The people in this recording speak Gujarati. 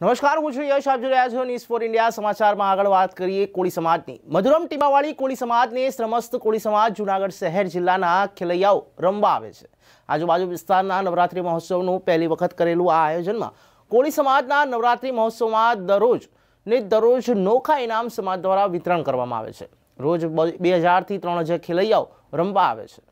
નમસ્કાર હું છું યશ આપ જોઈ રહ્યા છો ન્યૂઝ ફોર ઇન્ડિયા સમાચારમાં આગળ વાત કરીએ કોળી સમાજની મધુરમ ટીમાવાળી કોળી સમાજને સમસ્ત કોળી સમાજ જુનાગઢ શહેર જિલ્લાના ખેલૈયાઓ રમવા આવે છે આજુબાજુ વિસ્તારના નવરાત્રિ મહોત્સવનું પહેલી વખત કરેલું આ આયોજનમાં કોળી સમાજના નવરાત્રિ મહોત્સવમાં દરરોજ ને દરરોજ નોખા ઇનામ સમાજ દ્વારા વિતરણ કરવામાં આવે છે રોજ બે હજારથી ત્રણ હજાર ખેલૈયાઓ રમવા આવે છે